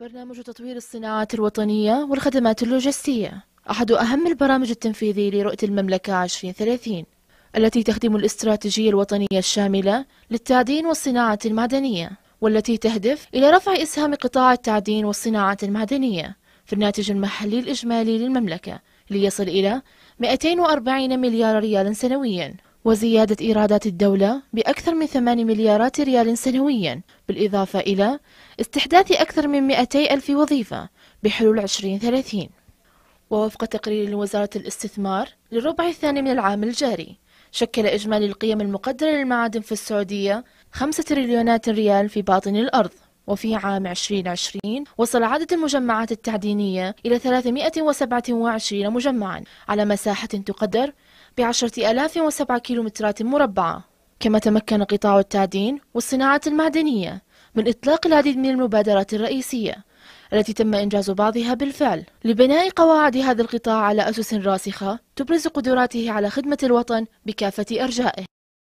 برنامج تطوير الصناعات الوطنية والخدمات اللوجستية أحد أهم البرامج التنفيذية لرؤية المملكة 2030 التي تخدم الاستراتيجية الوطنية الشاملة للتعدين والصناعة المعدنية والتي تهدف إلى رفع إسهام قطاع التعدين والصناعة المعدنية في الناتج المحلي الإجمالي للمملكة ليصل إلى 240 مليار ريال سنويا وزيادة إيرادات الدولة بأكثر من 8 مليارات ريال سنويا بالإضافة إلى استحداث أكثر من 200 ألف وظيفة بحلول 2030 ووفق تقرير لوزارة الاستثمار للربع الثاني من العام الجاري شكل إجمالي القيم المقدرة للمعادن في السعودية 5 تريليونات ريال في باطن الأرض وفي عام 2020 وصل عدد المجمعات التعدينية إلى 327 مجمعا على مساحة تقدر ب 10007 كيلومترات مربعة كما تمكن قطاع التعدين والصناعة المعدنية من إطلاق العديد من المبادرات الرئيسية التي تم إنجاز بعضها بالفعل لبناء قواعد هذا القطاع على أسس راسخة تبرز قدراته على خدمة الوطن بكافة أرجائه